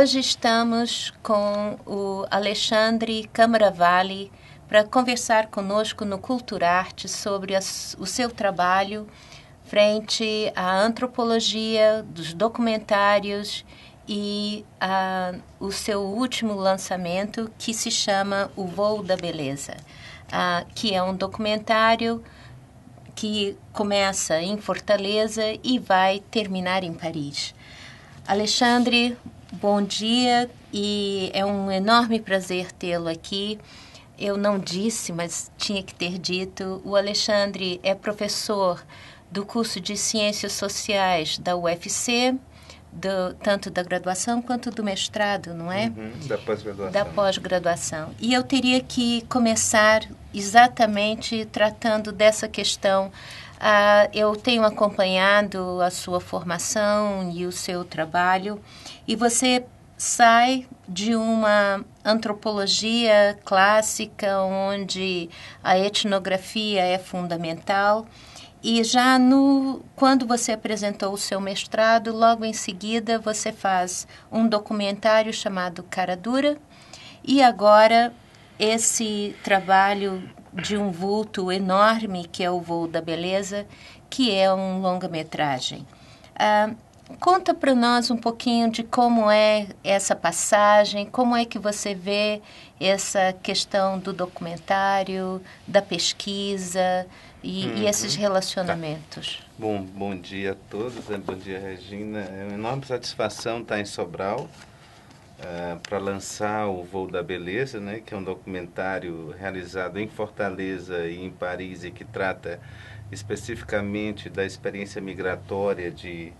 Hoje estamos com o Alexandre Câmara Vale para conversar conosco no Cultura Arte sobre o seu trabalho frente à antropologia dos documentários e a, o seu último lançamento que se chama O Voo da Beleza, a, que é um documentário que começa em Fortaleza e vai terminar em Paris. Alexandre, Bom dia e é um enorme prazer tê-lo aqui. Eu não disse, mas tinha que ter dito. O Alexandre é professor do curso de Ciências Sociais da UFC, do, tanto da graduação quanto do mestrado, não é? Uhum, da pós-graduação. Da pós-graduação. E eu teria que começar exatamente tratando dessa questão. Ah, eu tenho acompanhado a sua formação e o seu trabalho e você sai de uma antropologia clássica onde a etnografia é fundamental e já no quando você apresentou o seu mestrado, logo em seguida você faz um documentário chamado Cara Dura e agora esse trabalho de um vulto enorme que é o Voo da Beleza, que é um longa-metragem. Uh, conta para nós um pouquinho de como é essa passagem, como é que você vê essa questão do documentário, da pesquisa e, uhum. e esses relacionamentos. Tá. Bom, bom dia a todos, né? bom dia Regina. É uma enorme satisfação estar em Sobral uh, eh, para lançar o Voo da Beleza, né, que é um documentário realizado em Fortaleza e em Paris e que trata especificamente da experiência migratória de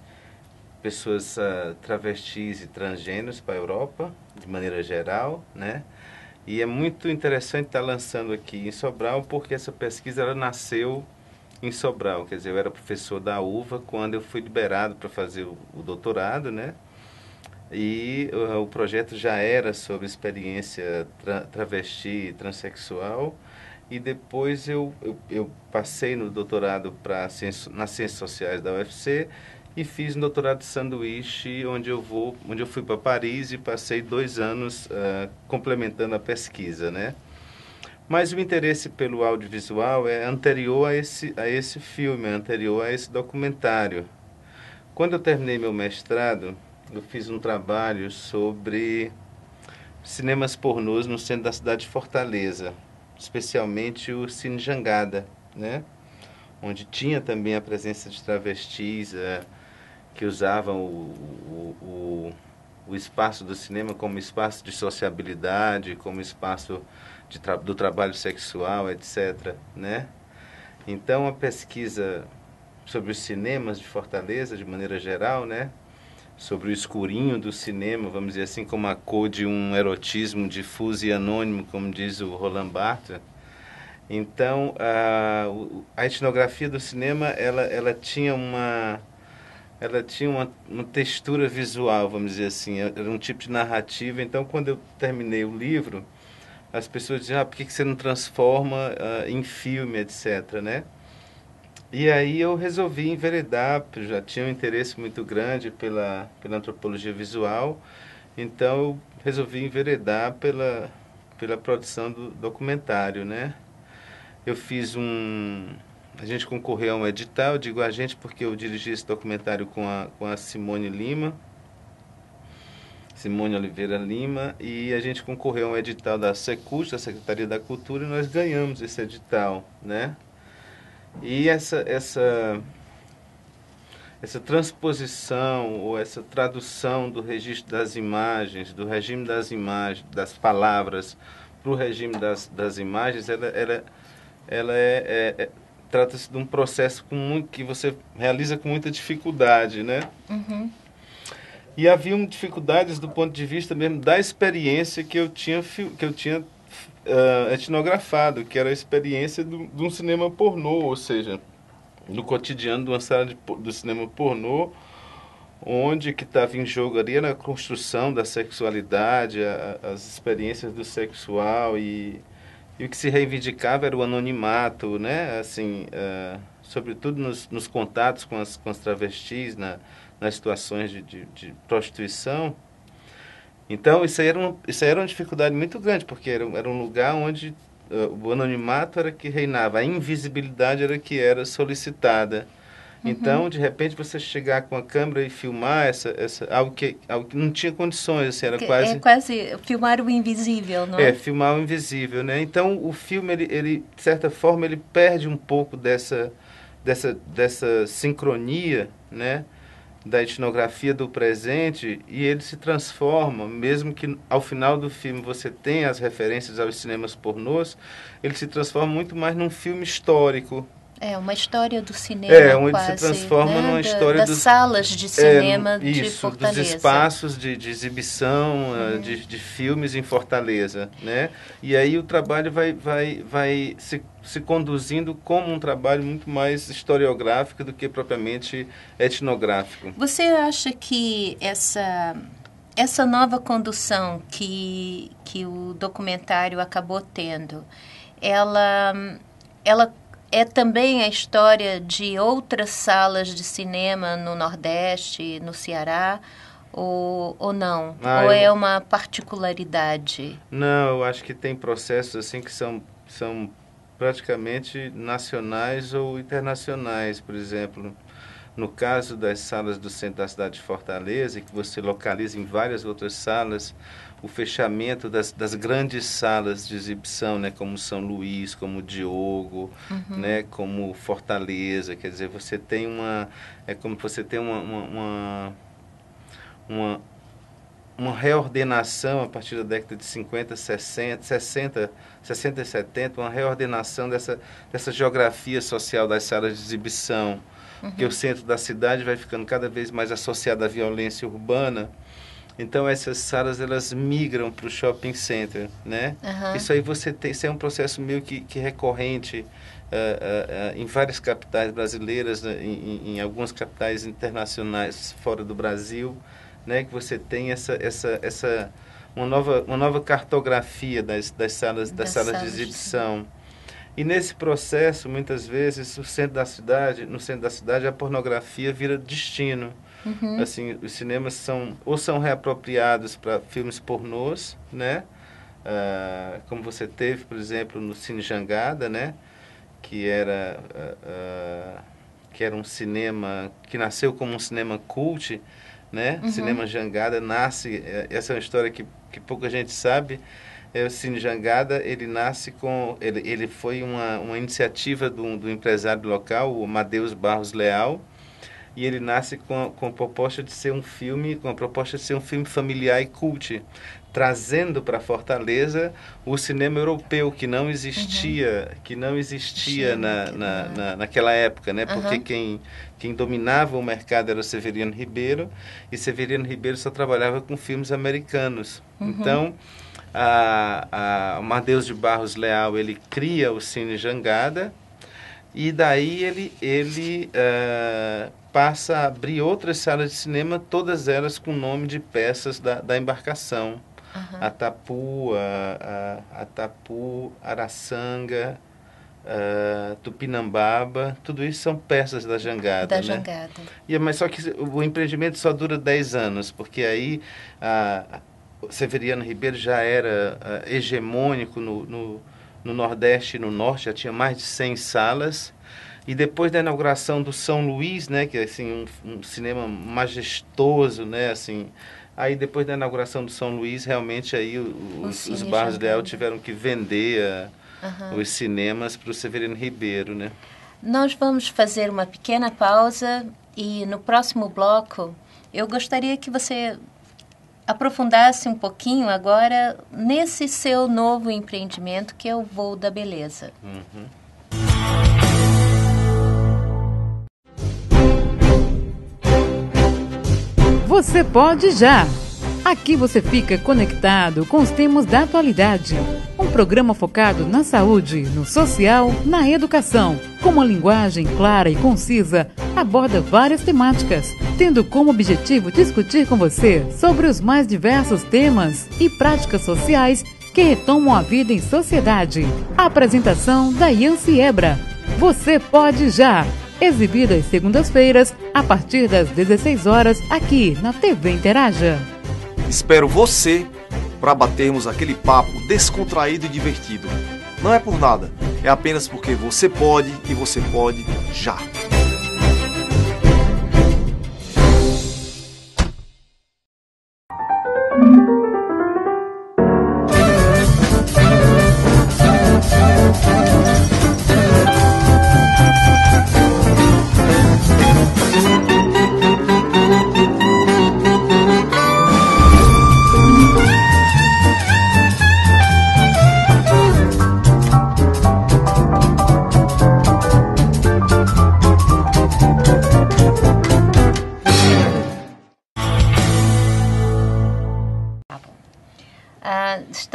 pessoas uh, travestis e transgêneros para a Europa, de maneira geral, né? E é muito interessante estar tá lançando aqui em Sobral, porque essa pesquisa ela nasceu em Sobral, quer dizer, eu era professor da UVA quando eu fui liberado para fazer o, o, doutorado, né? E uh, o projeto já era sobre experiência tra travesti e transexual, e depois eu, eu, eu, passei no doutorado ciência, nas ciências sociais da UFC e fiz um doutorado de sanduíche, onde eu vou, onde eu fui para Paris e passei dois anos uh, complementando a pesquisa, né? Mas o interesse pelo audiovisual é anterior a esse, a esse filme, é anterior a esse documentário. Quando eu terminei meu mestrado, eu fiz um trabalho sobre cinemas pornôs no centro da cidade de Fortaleza, especialmente o Cine Jangada, né? onde tinha também a presença de travestis, uh, que usavam o, o, o, espaço do cinema como espaço de sociabilidade, como espaço Tra do trabalho sexual, etc. Né? Então, a pesquisa sobre os cinemas de Fortaleza, de maneira geral, né? sobre o escurinho do cinema, vamos dizer assim, como a cor de um erotismo difuso e anônimo, como diz o Roland Barthes. Então, a, a etnografia do cinema, ela, ela tinha uma ela tinha uma, uma, textura visual, vamos dizer assim, é, era um tipo de narrativa. Então, quando eu terminei o livro, as pessoas diziam, ah, por que, você não transforma uh, em filme, etc., né? E aí eu resolvi enveredar, já tinha um interesse muito grande pela, pela antropologia visual, então eu resolvi enveredar pela, pela produção do documentário, né? Eu fiz um, a gente concorreu a um edital, digo a gente porque eu dirigi esse documentário com a, com a Simone Lima, Simone Oliveira Lima, e a gente concorreu a um edital da Secult, da Secretaria da Cultura, e nós ganhamos esse edital, né? E essa, essa, essa transposição ou essa tradução do registro das imagens, do regime das imagens, das palavras para o regime das, das imagens, ela, ela, ela é, é, é trata-se de um processo com muito, que você realiza com muita dificuldade, né? Uhum. E haviam dificuldades do ponto de vista mesmo da experiência que eu tinha, que eu tinha uh, etnografado, que era a experiência de um cinema pornô, ou seja, do cotidiano de uma sala de, do cinema pornô, onde que estava em jogo ali a construção da sexualidade, a, as experiências do sexual e e o que se reivindicava era o anonimato, né? Assim, uh, sobretudo nos, nos, contatos com as, com as travestis, na, nas situações de, de, de prostituição. Então, isso aí, era uma, isso aí era uma dificuldade muito grande, porque era, era um lugar onde uh, o anonimato era que reinava, a invisibilidade era que era solicitada. Uhum. Então, de repente, você chegar com a câmera e filmar essa, essa, algo, que, algo que não tinha condições, assim, era que, quase... É quase filmar o invisível, não é? É, filmar o invisível, né? Então, o filme, ele, ele de certa forma, ele perde um pouco dessa, dessa, dessa sincronia, né? da etnografia do presente e ele se transforma, mesmo que ao final do filme você tenha as referências aos cinemas pornôs, ele se transforma muito mais num filme histórico, é, uma história do cinema. É, onde quase, se transforma né? numa história das dos, salas de é, cinema é, isso, de Fortaleza. Dos espaços de, de exibição é. de, de, filmes em Fortaleza. Né? E aí o trabalho vai, vai, vai se, se conduzindo como um trabalho muito mais historiográfico do que propriamente etnográfico. Você acha que essa essa nova condução que, que o documentário acabou tendo, ela, ela é também a história de outras salas de cinema no Nordeste, no Ceará, ou, ou não? Ah, ou eu... é uma particularidade? Não, eu acho que tem processos assim que são, são praticamente nacionais ou internacionais, por exemplo. No caso das salas do centro da cidade de Fortaleza, que você localiza em várias outras salas, o fechamento das, das grandes salas de exibição, né, como São Luís, como Diogo, uhum. né, como Fortaleza, quer dizer, você tem uma é como você tem uma uma, uma, uma reordenação a partir da década de 50, 60, 60, 60 e 70, uma reordenação dessa, dessa geografia social das salas de exibição, uhum. que o centro da cidade vai ficando cada vez mais associado à violência urbana, então essas salas elas migram para o shopping center, né? Uhum. Isso aí você tem, isso é um processo meio que, que recorrente uh, uh, uh, em várias capitais brasileiras, né? em, em, algumas capitais internacionais fora do Brasil, né? Que você tem essa essa essa uma nova uma nova cartografia das, das salas das, das salas, salas de exibição. E nesse processo, muitas vezes, o centro da cidade, no centro da cidade, a pornografia vira destino. Uhum. Assim, os cinemas são ou são reapropriados para filmes pornôs, né? Uh, como você teve, por exemplo, no Cine Jangada, né? Que era uh, uh, que era um cinema que nasceu como um cinema cult, né? Uhum. Cinema Jangada nasce, é, essa é uma história que, que pouca gente sabe. É, o Cine Jangada, ele nasce com, ele, ele foi uma, uma iniciativa do, do empresário local, o Madeus Barros Leal, e ele nasce com a, com a proposta de ser um filme, com a proposta de ser um filme familiar e cult, trazendo para Fortaleza o cinema europeu que não existia, uhum. que não existia na, na, é. na, naquela época, né? Porque uhum. quem, quem dominava o mercado era o Severiano Ribeiro e Severiano Ribeiro só trabalhava com filmes americanos. Uhum. Então a, a Madeus de Barros Leal ele cria o Cine Jangada e daí ele ele uh, passa a abrir outras salas de cinema, todas elas com o nome de peças da, da embarcação. Uhum. Atapu, a, a, Atapu, Araçanga, a, Tupinambaba, tudo isso são peças da jangada. Da né? jangada. E, mas só que o empreendimento só dura 10 anos, porque aí a, Severiano Ribeiro já era a, hegemônico no, no, no Nordeste e no Norte, já tinha mais de 100 salas e depois da inauguração do São Luís, né, que é assim, um, um cinema majestoso, né, assim, Aí depois da inauguração do São Luís, realmente aí os, os bares Leal tá. tiveram que vender a, uhum. os cinemas para o Severino Ribeiro, né? Nós vamos fazer uma pequena pausa e no próximo bloco eu gostaria que você aprofundasse um pouquinho agora nesse seu novo empreendimento que é o Voo da Beleza. Uhum. Você pode já! Aqui você fica conectado com os temas da atualidade. Um programa focado na saúde, no social, na educação. Com uma linguagem clara e concisa, aborda várias temáticas, tendo como objetivo discutir com você sobre os mais diversos temas e práticas sociais que retomam a vida em sociedade. A apresentação da Yancy Ebra. Você pode já! Exibidas segundas-feiras, a partir das 16 horas, aqui na TV Interaja. Espero você para batermos aquele papo descontraído e divertido. Não é por nada, é apenas porque você pode e você pode já.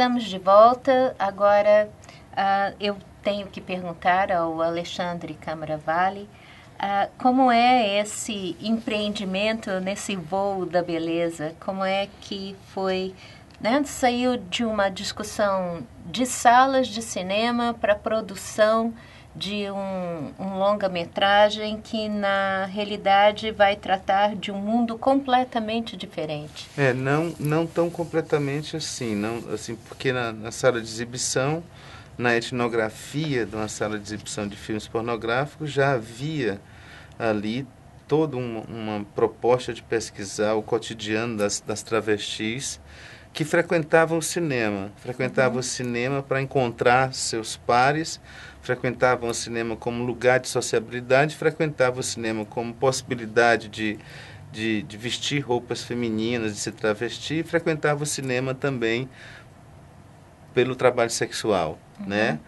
estamos de volta. Agora uh, eu tenho que perguntar ao Alexandre Câmara Vale uh, ah, como é esse empreendimento nesse voo da beleza? Como é que foi? Né, saiu de uma discussão de salas de cinema para produção de um, um longa-metragem que, na realidade, vai tratar de um mundo completamente diferente. É, não, não tão completamente assim, não, assim porque na, na sala de exibição, na etnografia de uma sala de exibição de filmes pornográficos, já havia ali toda uma, uma proposta de pesquisar o cotidiano das, das travestis que frequentavam o cinema, frequentavam uhum. o cinema para encontrar seus pares, frequentavam o cinema como lugar de sociabilidade, frequentavam o cinema como possibilidade de, de, de vestir roupas femininas, de se travestir, e frequentavam o cinema também pelo trabalho sexual, uhum. né?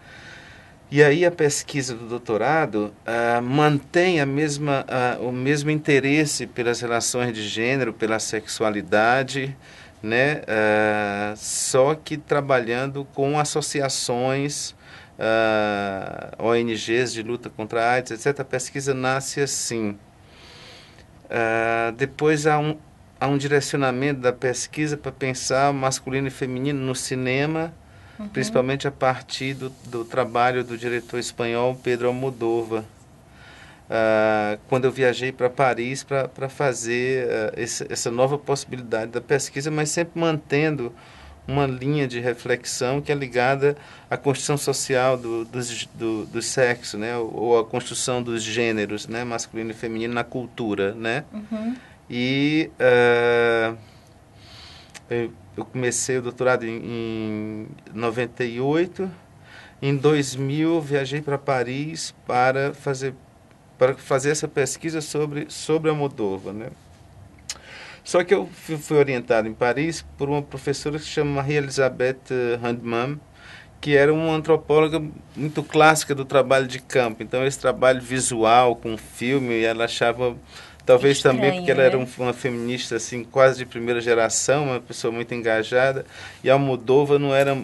E aí a pesquisa do doutorado uh, mantém a mesma, uh, o mesmo interesse pelas relações de gênero, pela sexualidade, né? Uh, só que trabalhando com associações uh, ah, ONGs de luta contra a AIDS, etc., a pesquisa nasce assim. Uh, depois há um, há um direcionamento da pesquisa para pensar masculino e feminino no cinema, uhum. principalmente a partir do, do trabalho do diretor espanhol Pedro Almodóvar. Uh, quando eu viajei para Paris para fazer uh, esse, essa nova possibilidade da pesquisa, mas sempre mantendo uma linha de reflexão que é ligada à construção social do, do, do sexo, né? ou à construção dos gêneros, né? masculino e feminino, na cultura. Né? Uhum. E uh, eu, eu, comecei o doutorado em, em 98. Em 2000, viajei para Paris para fazer, para fazer essa pesquisa sobre, sobre a Moldova. Né? Só que eu fui orientado em Paris por uma professora que se chama Maria Elizabeth eh, Handmann que era uma antropóloga muito clássica do trabalho de campo. Então, esse trabalho visual com filme, ela achava, talvez Estranho, também porque ela era né? um, uma feminista assim, quase de primeira geração, uma pessoa muito engajada, e a Moldova não era,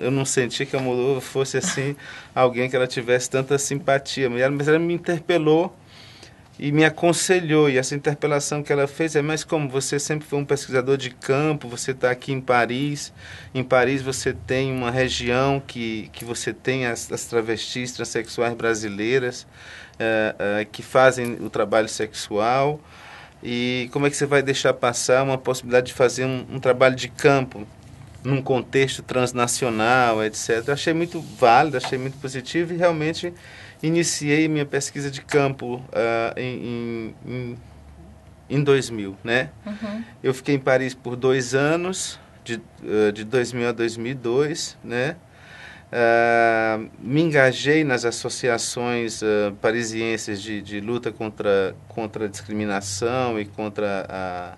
eu não sentia que a Moldova fosse assim alguém que ela tivesse tanta simpatia, mas ela me interpelou e me aconselhou. E essa interpelação que ela fez é: mas como você sempre foi um pesquisador de campo, você está aqui em Paris, em Paris você tem uma região que, que você tem as, as travestis transexuais brasileiras eh, eh, que fazem o trabalho sexual. E como é que você vai deixar passar uma possibilidade de fazer um, um trabalho de campo num contexto transnacional, etc. achei muito válido, achei muito positivo e realmente iniciei minha pesquisa de campo uh, em, em, em 2000, né? Uhum. Eu fiquei em Paris por dois anos, de, uh, de 2000 a 2002, né? Uh, me engajei nas associações uh, parisienses de, de, luta contra, contra a discriminação e contra a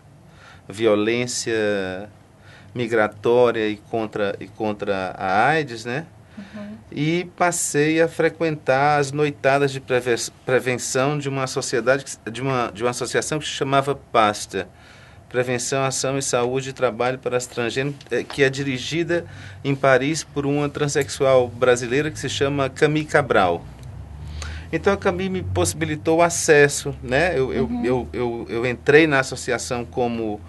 violência migratória e contra, e contra a AIDS, né? Uhum. E passei a frequentar as noitadas de prevenção de uma sociedade, de uma, de uma associação que se chamava PASTA. Prevenção, Ação e Saúde e Trabalho para Estrangeiros, eh, que é dirigida em Paris por uma transexual brasileira que se chama Camille Cabral. Então a Camille me possibilitou acesso, né? Eu, eu, uhum. eu, eu, eu, entrei na associação como,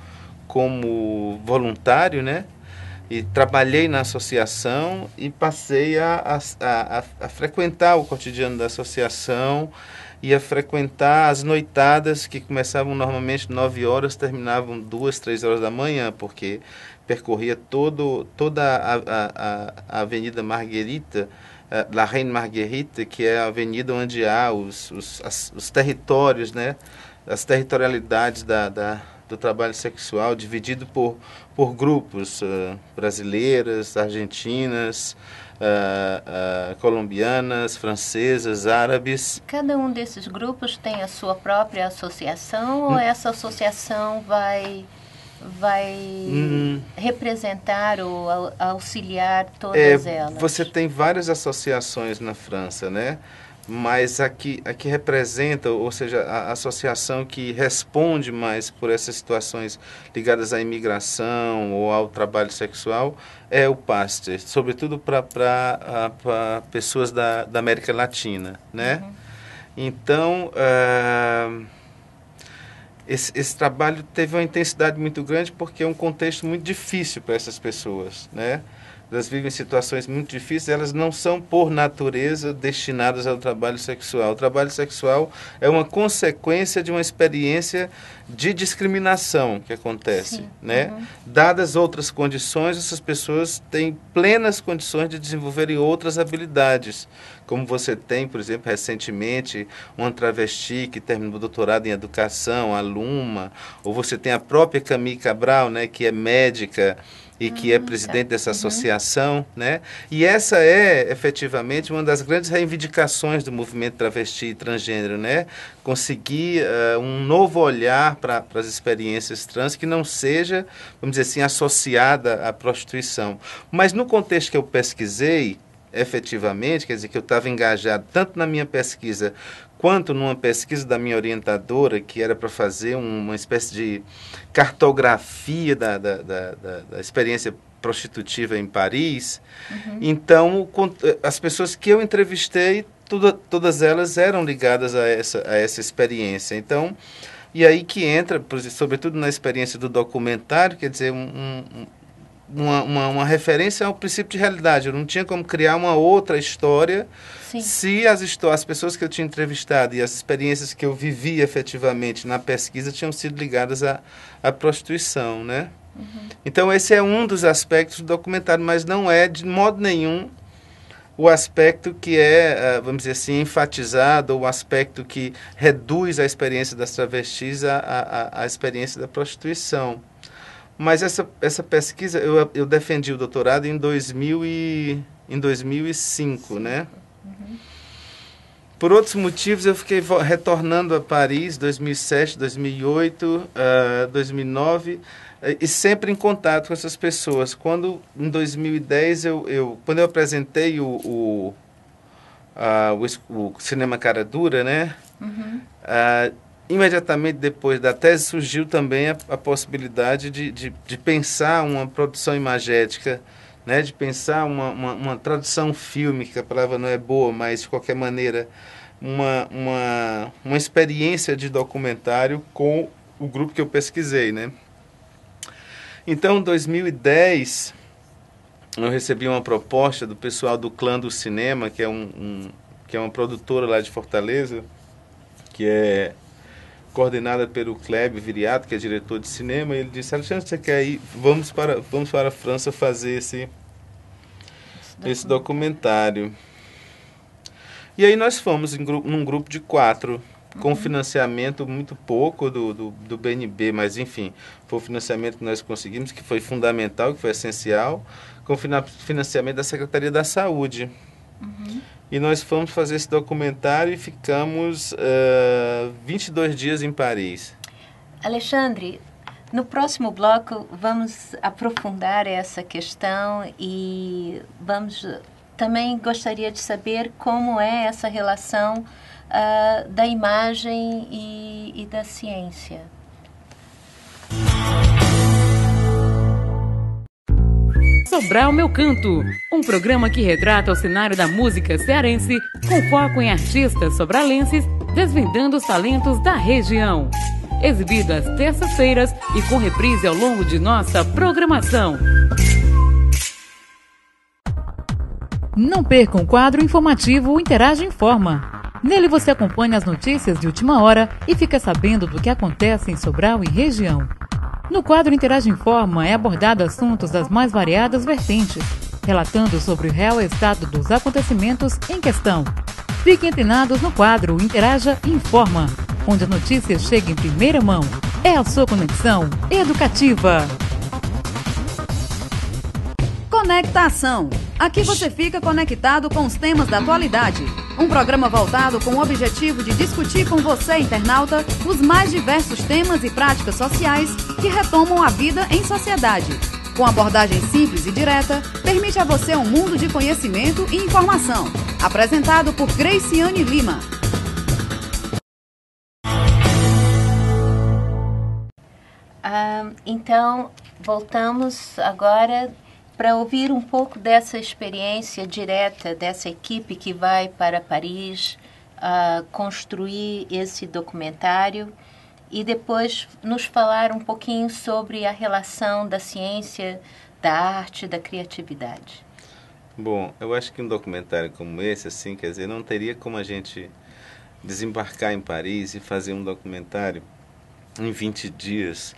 como voluntário, né? E trabalhei na associação e passei a, a, a, a frequentar o cotidiano da associação, ia frequentar as noitadas que começavam normalmente 9 horas, terminavam 2, 3 horas da manhã, porque percorria todo, toda a, a, a Avenida Marguerita, eh, La Reine Marguerite, que é a avenida onde há os, os, as, os territórios, né? as territorialidades da, da, do trabalho sexual, dividido por, por grupos uh, brasileiras, argentinas, uh, uh, colombianas, francesas, árabes. Cada um desses grupos tem a sua própria associação hum. ou essa associação vai vai hum. representar ou auxiliar é, todas é, elas? Você tem várias associações na França, né? mas a que, a que representa, ou seja, a associação que responde mais por essas situações ligadas à imigração ou ao trabalho sexual é o PASTER, sobretudo para pessoas da, da América Latina, né? Uhum. Então, uh, esse, esse trabalho teve uma intensidade muito grande porque é um contexto muito difícil para essas pessoas, né? elas vivem situações muito difíceis, elas não são, por natureza, destinadas ao trabalho sexual. O trabalho sexual é uma consequência de uma experiência de discriminação que acontece. Né? Uhum. Dadas outras condições, essas pessoas têm plenas condições de desenvolverem outras habilidades. Como você tem, por exemplo, recentemente, uma travesti que terminou doutorado em educação, aluna, ou você tem a própria Camille Cabral, né, que é médica e que é hum, tá. presidente dessa uhum. associação, né? E essa é efetivamente uma das grandes reivindicações do movimento travesti e transgênero, né? Conseguir uh, um novo olhar para as experiências trans que não seja, vamos dizer assim, associada à prostituição. Mas no contexto que eu pesquisei, efetivamente, quer dizer que eu estava engajado tanto na minha pesquisa quanto numa pesquisa da minha orientadora, que era para fazer uma espécie de cartografia da, da, da, da experiência prostitutiva em Paris. Uhum. Então, eh, as pessoas que eu entrevistei, todas elas eram ligadas a essa, a essa experiência. Então, e aí que entra, sobretudo na experiência do documentário, quer dizer, um, um, uma, uma, uma, referência ao princípio de realidade. Eu não tinha como criar uma outra história Sim. se as, as pessoas que eu tinha entrevistado e as experiências que eu vivi efetivamente na pesquisa tinham sido ligadas à, à prostituição, né? Uhum. Então, esse é um dos aspectos do documentário, mas não é, de modo nenhum, o aspecto que é, eh, vamos dizer assim, enfatizado, ou o aspecto que reduz a experiência das travestis à, à, à experiência da prostituição. Mas essa, essa pesquisa, eu, eu defendi o doutorado em, 2000 e, em 2005, Sim. né? Uhum. Por outros motivos, eu fiquei retornando a Paris 2007, 2008, uh, 2009 e sempre em contato com essas pessoas. Quando em 2010 eu, eu quando eu apresentei o o, uh, o, o cinema cara dura, né? Uhum. Ah, imediatamente depois da tese surgiu também a, a possibilidade de, de, de, pensar uma produção imagética, né, de pensar uma, uma, uma tradução fílmica, a palavra não é boa, mas de qualquer maneira, uma, uma, uma experiência de documentário com o grupo que eu pesquisei. Né? Então, em 2010, eu recebi uma proposta do pessoal do Clã do Cinema, que é, um, um que é uma produtora lá de Fortaleza, que é coordenada pelo Kleber Viriato, que é diretor de cinema, e ele disse, Alexandre, você quer ir? Vamos para, vamos para a França fazer esse, esse documentário. E aí nós fomos em gru num grupo de quatro, com uhum. financiamento muito pouco do, do, do, BNB, mas enfim, foi o financiamento que nós conseguimos, que foi fundamental, que foi essencial, com financiamento da Secretaria da Saúde. Uhum. E nós fomos fazer esse documentário e ficamos uh, eh, 22 dias em Paris. Alexandre, no próximo bloco vamos aprofundar essa questão e vamos também gostaria de saber como é essa relação uh, da imagem e, e da ciência. Sobral Meu Canto, um programa que retrata o cenário da música cearense com foco em artistas sobralenses desvendando os talentos da região. Exibido às terças-feiras e com reprise ao longo de nossa programação. Não perca um quadro informativo Interage Informa. Nele você acompanha as notícias de última hora e fica sabendo do que acontece em Sobral e região. No quadro Interage em é abordado assuntos das mais variadas vertentes, relatando sobre o real estado dos acontecimentos em questão. Fiquem treinados no quadro Interaja Informa, onde a notícia chega em primeira mão. É a sua conexão educativa. Conectação Aqui você fica conectado com os temas da atualidade. Um programa voltado com o objetivo de discutir com você, internauta, os mais diversos temas e práticas sociais que retomam a vida em sociedade. Com abordagem simples e direta, permite a você um mundo de conhecimento e informação. Apresentado por Graciane Lima. Ah, então, voltamos agora para ouvir um pouco dessa experiência direta dessa equipe que vai para Paris uh, construir esse documentário e depois nos falar um pouquinho sobre a relação da ciência, da arte, da criatividade. Bom, eu acho que um documentário como esse, assim, quer dizer, não teria como a gente desembarcar em Paris e fazer um documentário em 20 dias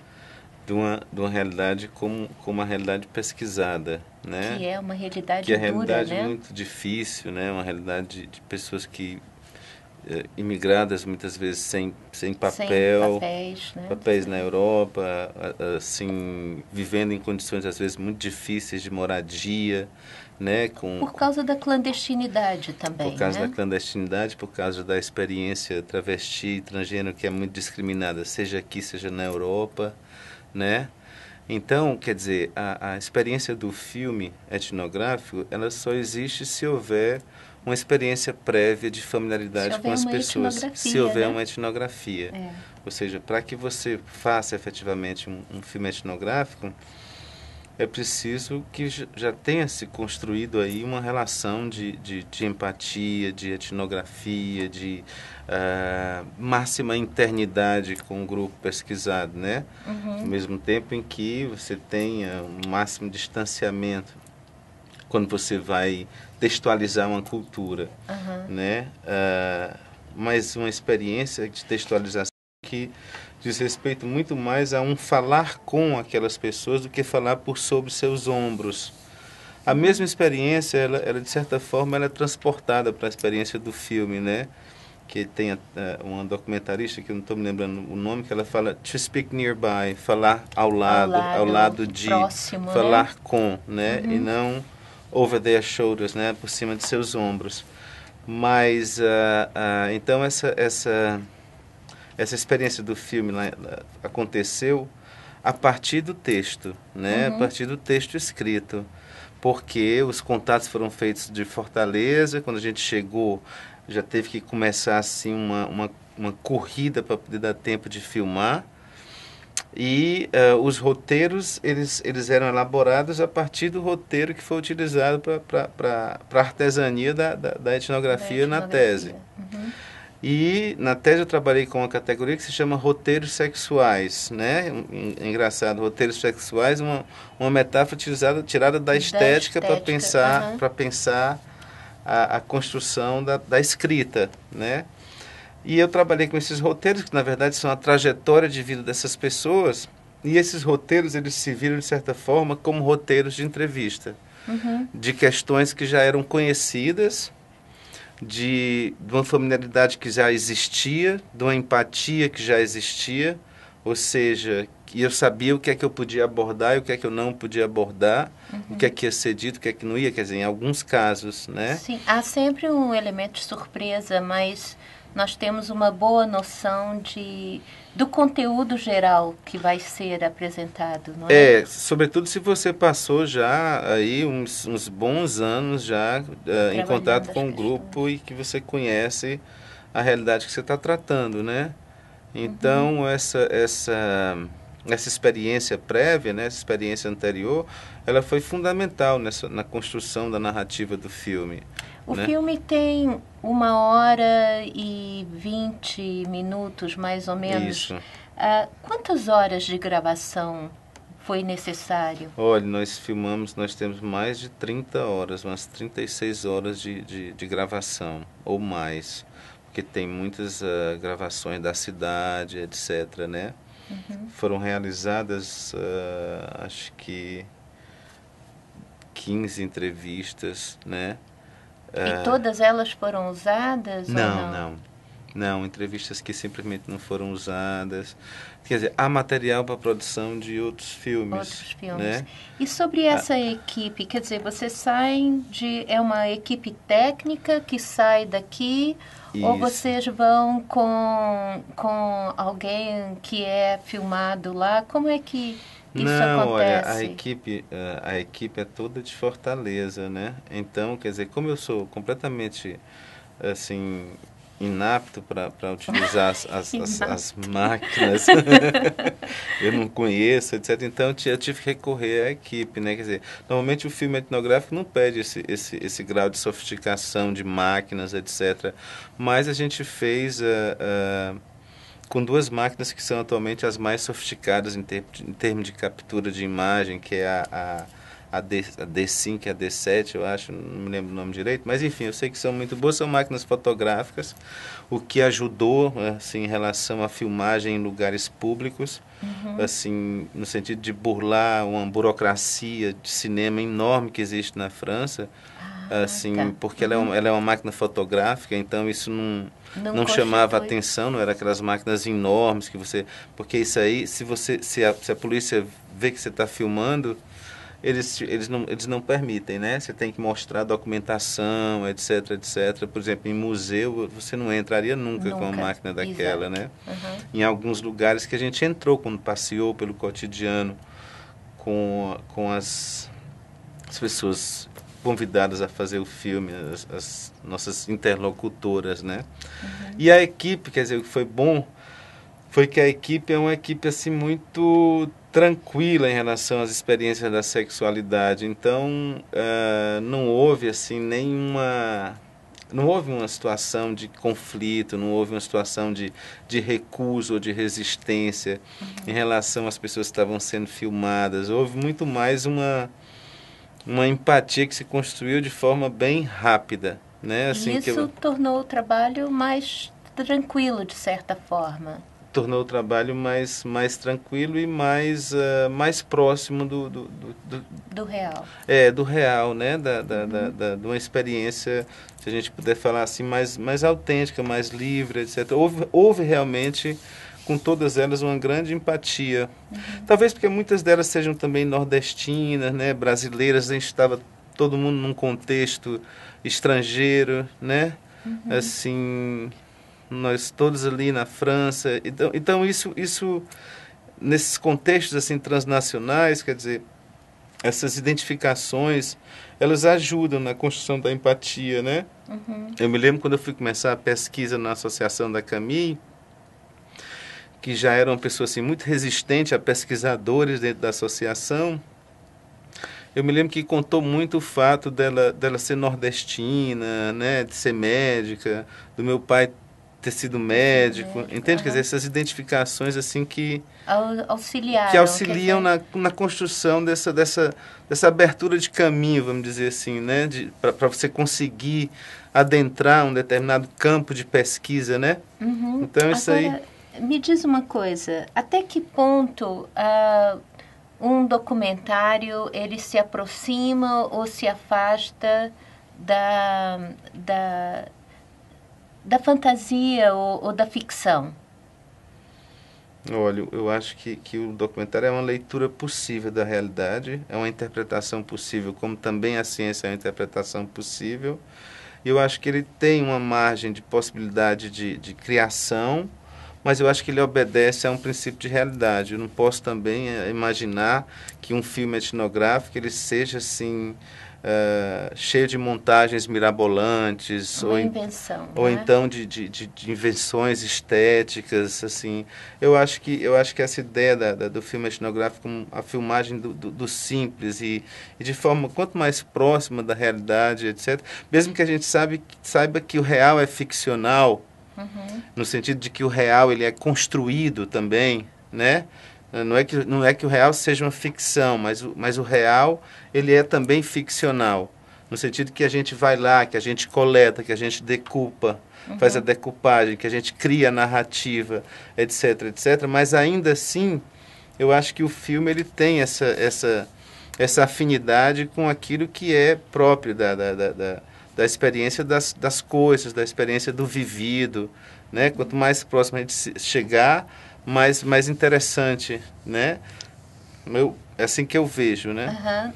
de uma, de uma realidade como, como uma realidade pesquisada, né? Que é uma realidade que é dura, realidade né? muito difícil, né? Uma realidade de, de pessoas que é, imigradas muitas vezes sem sem papel, sem papéis, né? papéis na Europa, assim vivendo em condições às vezes muito difíceis de moradia, né? Com, por causa da clandestinidade também. Por causa né? da clandestinidade, por causa da experiência travesti, transgênero que é muito discriminada, seja aqui, seja na Europa né? Então, quer dizer, a, a experiência do filme etnográfico, ela só existe se houver uma experiência prévia de familiaridade com as pessoas, se houver né? uma etnografia. É. Ou seja, para que você faça efetivamente um, um, filme etnográfico, é preciso que já tenha se construído aí uma relação de, de, de empatia, de etnografia, de ah, máxima internidade com o grupo pesquisado, né? Uhum. Ao mesmo tempo em que você tenha o um máximo distanciamento quando você vai textualizar uma cultura, uhum. né? Uh, ah, mas uma experiência de textualização que diz respeito muito mais a um falar com aquelas pessoas do que falar por sobre seus ombros. A mesma experiência, ela, ela de certa forma, ela é transportada para a experiência do filme, né? que tem uh, uma documentarista que eu não estou me lembrando o nome que ela fala to speak nearby falar ao lado ao lado, ao lado de próximo, né? falar né? com né uhum. e não over their shoulders né por cima de seus ombros mas uh, uh, então essa essa essa experiência do filme lá, aconteceu a partir do texto né uhum. a partir do texto escrito porque os contatos foram feitos de Fortaleza. Quando a gente chegou, já teve que começar assim uma, uma, uma corrida para poder dar tempo de filmar. E uh, os roteiros eles, eles eram elaborados a partir do roteiro que foi utilizado para a artesania da, da, da, etnografia da, etnografia na tese. Uhum. E na tese eu trabalhei com uma categoria que se chama roteiros sexuais, né? Engraçado, roteiros sexuais, uma, uma metáfora utilizada, tirada da, da estética, estética. para pensar, uhum. para pensar a, a construção da, da escrita, né? E eu trabalhei com esses roteiros, que na verdade são a trajetória de vida dessas pessoas, e esses roteiros eles se viram de certa forma como roteiros de entrevista, uhum. de questões que já eram conhecidas, de, de uma familiaridade que já existia, de uma empatia que já existia, ou seja, e eu sabia o que é que eu podia abordar e o que é que eu não podia abordar, uhum. o que é que ia ser dito, o que é que não ia, quer dizer, em alguns casos, né? Sim, há sempre um elemento de surpresa, mas nós temos uma boa noção de do conteúdo geral que vai ser apresentado, não é? É, sobretudo se você passou já aí uns, uns bons anos já uh, em contato com o um grupo e que você conhece a realidade que você está tratando, né? Então, uhum. essa, essa essa experiência prévia, né, essa experiência anterior, ela foi fundamental nessa, na construção da narrativa do filme. O né? filme tem uma hora e vinte minutos, mais ou menos. Isso. Uh, quantas horas de gravação foi necessário? Olha, nós filmamos, nós temos mais de 30 horas, umas 36 horas de, de, de gravação, ou mais. Porque tem muitas uh, gravações da cidade, etc., né? Uhum. Foram realizadas, uh, acho que 15 entrevistas, né? E uh, todas elas foram usadas? Não, não, não, não. entrevistas que simplesmente não foram usadas quer dizer, há material para produção de outros filmes. Outros filmes. Né? E sobre essa ah. equipe, quer dizer, vocês saem de. É uma equipe técnica que sai daqui. Isso. Ou vocês vão com, com alguém que é filmado lá? Como é que isso Não, acontece? olha, a equipe, eh, a equipe é toda de Fortaleza, né? Então, quer dizer, como eu sou completamente, assim, inapto para utilizar as, as, as, as máquinas. eu não conheço, etc. Então eu tive que recorrer à equipe, né? Quer dizer, normalmente o filme etnográfico não pede esse, esse, esse grau de sofisticação de máquinas, etc. Mas a gente fez uh, uh, com duas máquinas que são atualmente as mais sofisticadas em, ter, em termos de captura de imagem, que é a, a a, D, a D5 e a D7, eu acho, não me lembro o nome direito, mas enfim, eu sei que são muito boas, são máquinas fotográficas, o que ajudou assim, em relação à filmagem em lugares públicos, uhum. assim, no sentido de burlar uma burocracia de cinema enorme que existe na França ah, assim, tá. porque ela é, uma, uhum. ela é uma máquina fotográfica, então isso não, não, não chamava atenção, não era aquelas máquinas enormes que você... Porque isso aí, se, você, se, a, se a polícia vê que você está filmando, eles, eles, não, eles não permitem, né? Você tem que mostrar documentação, etc, etc. Por exemplo, em museu você não entraria nunca, nunca. com uma máquina daquela, Exato. né? Uhum. Em alguns lugares que a gente entrou quando passeou pelo cotidiano com, com as, as pessoas convidadas a fazer o filme, as, as nossas interlocutoras, né? Uhum. E a equipe, quer dizer, o que foi bom foi que a equipe é uma equipe assim muito tranquila em relação às experiências da sexualidade. Então, uh, não houve assim nenhuma não houve uma situação de conflito, não houve uma situação de, de recuso ou de resistência uhum. em relação às pessoas que estavam sendo filmadas. Houve muito mais uma, uma empatia que se construiu de forma bem rápida. Né? Assim, Isso eu... tornou o trabalho mais tranquilo, de certa forma tornou o trabalho mais, mais tranquilo e mais, uh, mais próximo do do, do, do, do, real. É, do real, né? Da, da, uhum. da, da, de uma experiência, se a gente puder falar assim, mais, mais autêntica, mais livre, etc. Houve, houve realmente com todas elas uma grande empatia. Uhum. Talvez porque muitas delas sejam também nordestinas, né, brasileiras, a gente estava todo mundo num contexto estrangeiro, né? Uhum. Assim, nós todos ali na França. Então, então isso, isso, nesses contextos assim transnacionais, quer dizer, essas identificações, elas ajudam na construção da empatia, né? Uhum. Eu me lembro quando eu fui começar a pesquisa na Associação da Camille, que já era uma pessoa assim muito resistente a pesquisadores dentro da associação. Eu me lembro que contou muito o fato dela, dela ser nordestina, né, de ser médica, do meu pai ter sido médico, médico uhum. entende? Uhum. Quer dizer, uhum. essas identificações assim que auxiliaram, que auxiliam na, na construção dessa, dessa, dessa abertura de caminho, vamos dizer assim, né? Para você conseguir adentrar um determinado campo de pesquisa, né? Uhum. Então isso Agora, aí. Me diz uma coisa, até que ponto uh, um documentário ele se aproxima ou se afasta da, da da fantasia ou, ou da ficção? Olha, eu acho que, que o documentário é uma leitura possível da realidade, é uma interpretação possível, como também a ciência é uma interpretação possível. E eu acho que ele tem uma margem de possibilidade de, de criação, mas eu acho que ele obedece a um princípio de realidade. Eu não posso também eh, imaginar que um filme etnográfico ele seja assim eh, cheio de montagens mirabolantes. Uma ou invenção. Né? Ou então de, de, de, invenções estéticas, assim. Eu acho que, eu acho que essa ideia da, da do filme etnográfico, a filmagem do, do, do simples e, e, de forma quanto mais próxima da realidade, etc. Mesmo que a gente sabe, saiba que o real é ficcional, uhum. no sentido de que o real ele é construído também, né? Eh, não é que não é que o real seja uma ficção, mas o, mas o real ele é também ficcional, no sentido que a gente vai lá, que a gente coleta, que a gente decupa, uhum. faz a decupagem, que a gente cria a narrativa, etc, etc, mas ainda assim, eu acho que o filme ele tem essa essa essa afinidade com aquilo que é próprio da, da, da, da, da experiência das, das coisas, da experiência do vivido, né? Quanto mais próximo a gente chegar, mais, mais interessante, né? Eu, é assim que eu vejo, né? Uhum.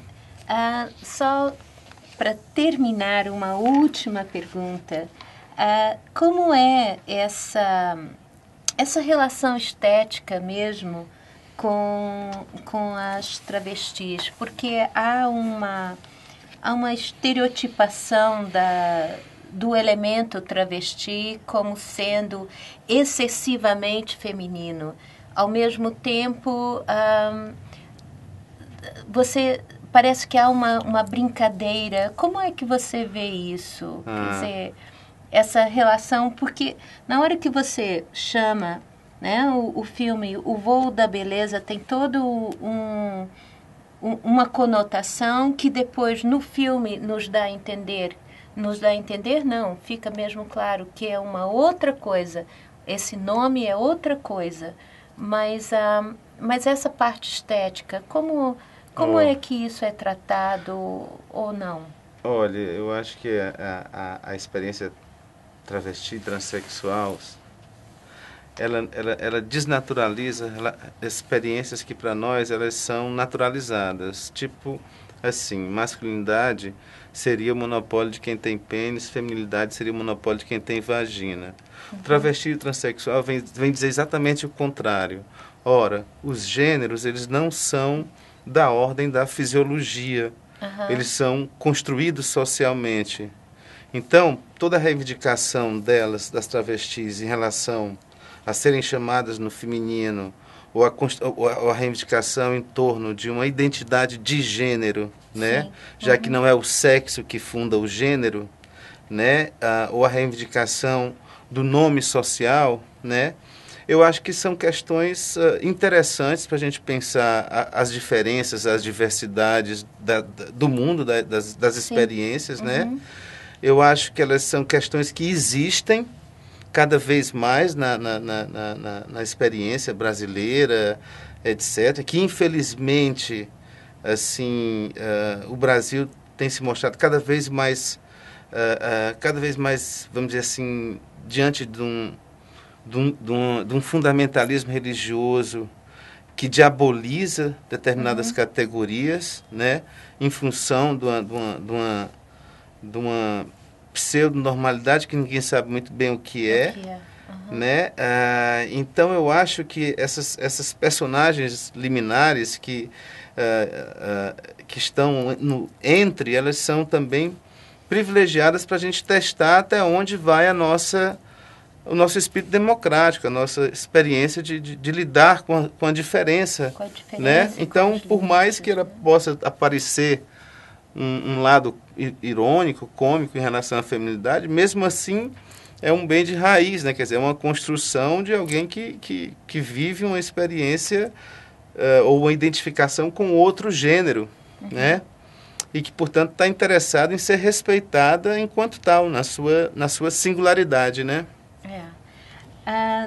Uh, só para terminar, uma última pergunta. Uh, como é essa, essa relação estética mesmo com, com as travestis? Porque há uma, há uma estereotipação da, do elemento travesti como sendo excessivamente feminino. Ao mesmo tempo, você parece que há uma, uma brincadeira. Como é que você vê isso? Ah. Quer dizer, essa relação, porque na hora que você chama né, o, o filme O Voo da Beleza, tem todo um, um uma conotação que depois no filme nos dá a entender nos dá a entender, não, fica mesmo claro que é uma outra coisa, esse nome é outra coisa, mas, ah, mas essa parte estética, como, como oh. é que isso é tratado ou não? Olha, eu acho que a, a, a experiência travesti transexual ela, ela, ela desnaturaliza ela, experiências que para nós elas são naturalizadas, tipo assim, masculinidade seria o monopólio de quem tem pênis, feminilidade seria o monopólio de quem tem vagina. Uhum. Travesti e transexual vem, vem dizer exatamente o contrário. Ora, os gêneros, eles não são da ordem da fisiologia. Uhum. Eles são construídos socialmente. Então, toda a reivindicação delas, das travestis, em relação a serem chamadas no feminino ou a, ou a reivindicação em torno de uma identidade de gênero, né? Sim. já uhum. que não é o sexo que funda o gênero, né? Ah, ou a reivindicação do nome social, né? eu acho que são questões uh, interessantes para a gente pensar a, as diferenças, as diversidades da, da, do mundo, da, das, das, experiências, né? Uhum. Eu acho que elas são questões que existem, cada vez mais na, na, na, na, na experiência brasileira, etc. Que infelizmente, assim, uh, o Brasil tem se mostrado cada vez mais, uh, uh, cada vez mais, vamos dizer assim, diante de um, de um, de um, de um fundamentalismo religioso que diaboliza determinadas uhum. categorias, né, em função de uma, de uma, de uma, de uma pseudo-normalidade que ninguém sabe muito bem o que é. O que é. Uhum. Né? Ah, então eu acho que essas, essas personagens liminares que, ah, ah, que estão no entre, elas são também privilegiadas para a gente testar até onde vai a nossa o nosso espírito democrático, a nossa experiência de, de, de lidar com a, com a diferença. Com a né? diferença né? Então, por mais que ela né? possa aparecer um, um lado irônico, cômico em relação à feminilidade, mesmo assim é um bem de raiz, né? Quer dizer, é uma construção de alguém que, que, que vive uma experiência uh, ou uma identificação com outro gênero, uhum. né? E que, portanto, está interessado em ser respeitada enquanto tal, na sua, na sua singularidade, né? É.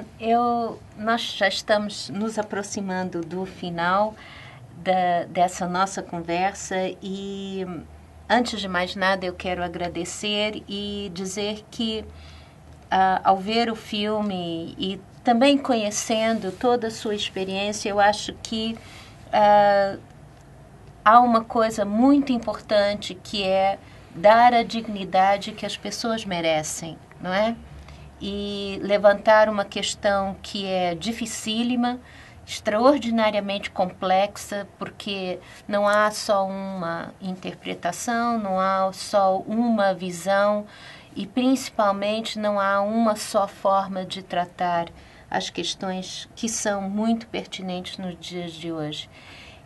Uh, eu, nós já estamos nos aproximando do final da, dessa nossa conversa e antes de mais nada eu quero agradecer e dizer que uh, ao ver o filme e também conhecendo toda a sua experiência, eu acho que uh, há uma coisa muito importante que é dar a dignidade que as pessoas merecem, não é? E levantar uma questão que é dificílima, extraordinariamente complexa, porque não há só uma interpretação, não há só uma visão e principalmente não há uma só forma de tratar as questões que são muito pertinentes nos dias de hoje.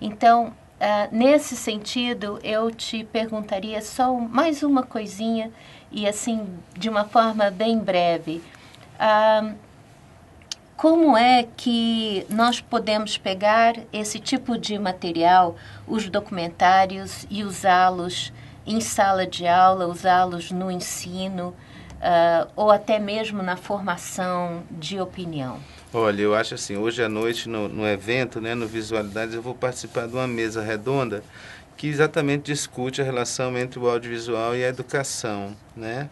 Então, Uh, nesse sentido, eu te perguntaria só mais uma coisinha e assim de uma forma bem breve. Uh, como é que nós podemos pegar esse tipo de material, os documentários, e usá-los em sala de aula, usá-los no ensino uh, ou até mesmo na formação de opinião? Olha, eu acho assim, hoje à noite no, no evento, né, no Visualidades, eu vou participar de uma mesa redonda que exatamente discute a relação entre o audiovisual e a educação, né?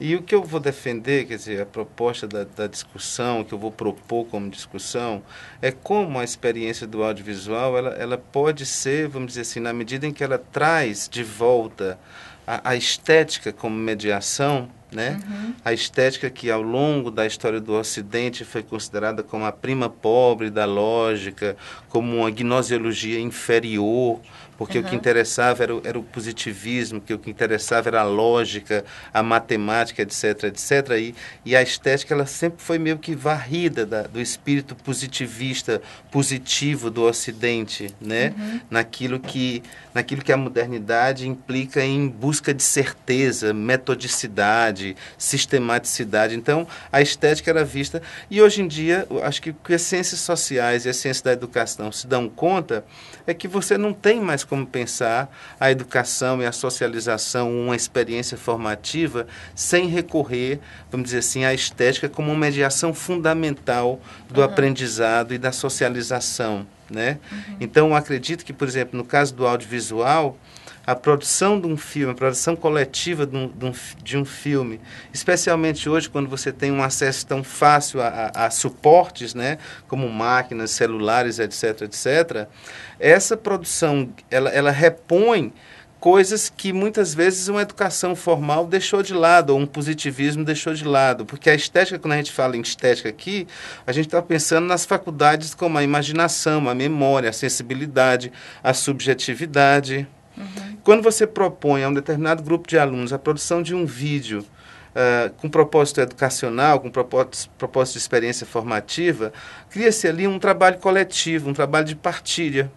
E o que eu vou defender, quer dizer, a proposta da, da discussão, que eu vou propor como discussão, é como a experiência do audiovisual ela, ela pode ser, vamos dizer assim, na medida em que ela traz de volta a, a estética como mediação, né? Uhum. A estética que ao longo da história do Ocidente foi considerada como a prima pobre da lógica, como uma gnoseologia inferior, porque uhum. o que interessava era o, era o positivismo, que o que interessava era a lógica, a matemática, etc, etc. E, e a estética ela sempre foi meio que varrida da, do espírito positivista, positivo do Ocidente, né? Uhum. Naquilo que naquilo que a modernidade implica em busca de certeza, metodicidade, sistematicidade. Então, a estética era vista e hoje em dia, acho que o que as ciências sociais e a ciências da educação se dão conta é que você não tem mais como pensar a educação e a socialização uma experiência formativa sem recorrer, vamos dizer assim, à estética como uma mediação fundamental do uhum. aprendizado e da socialização. Né? Uhum. Então, acredito que, por exemplo, no caso do audiovisual, a produção de um filme, a produção coletiva de um, de um, de um filme, especialmente hoje quando você tem um acesso tão fácil a, a, a suportes, né, como máquinas, celulares, etc., etc., essa produção, ela, ela repõe coisas que muitas vezes uma educação formal deixou de lado, ou um positivismo deixou de lado. Porque a estética, quando a gente fala em estética aqui, a gente está pensando nas faculdades como a imaginação, a memória, a sensibilidade, a subjetividade. Uhum. Quando você propõe a um determinado grupo de alunos a produção de um vídeo uh, com propósito educacional, com propósito, propósito de experiência formativa, cria-se ali um trabalho coletivo, um trabalho de partilha.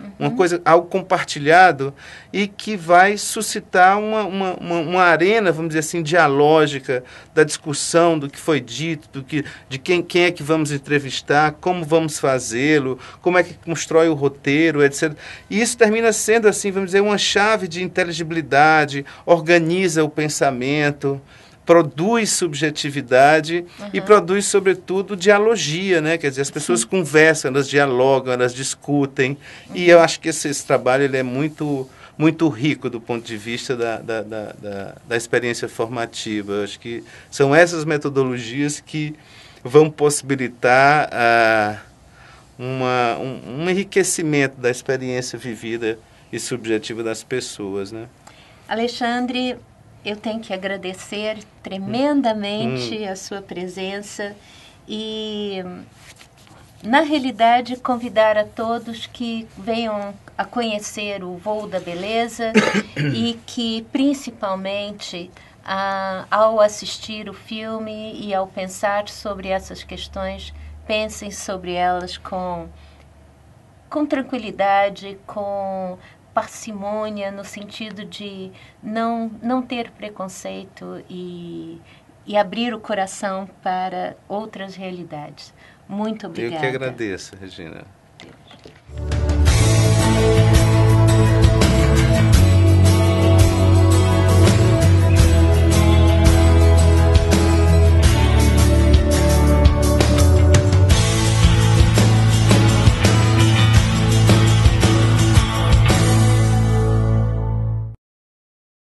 Uhum. Uma coisa, algo compartilhado e que vai suscitar uma, uma, uma, uma, arena, vamos dizer assim, dialógica da discussão do que foi dito, do que, de quem, quem é que vamos entrevistar, como vamos fazê-lo, como é que constrói o roteiro, etc. E isso termina sendo, assim, vamos dizer, uma chave de inteligibilidade, organiza o pensamento produz subjetividade uhum. e produz, sobretudo, dialogia, né? Quer dizer, as pessoas Sim. conversam, elas dialogam, elas discutem. Uhum. E eu uhum. acho que esse, esse trabalho ele é muito muito rico do ponto de vista da, da, da, da, da experiência formativa. Eu acho que são essas metodologias que vão possibilitar ah, uma, um, um enriquecimento da experiência vivida e subjetiva das pessoas, né? Alexandre, eu tenho que agradecer tremendamente hum. a sua presença e, na realidade, convidar a todos que venham a conhecer o Voo da Beleza e que, principalmente, a, ao assistir o filme e ao pensar sobre essas questões, pensem sobre elas com, com tranquilidade, com parcimônia no sentido de não, não ter preconceito e, e abrir o coração para outras realidades. Muito obrigada. Eu que agradeço, Regina.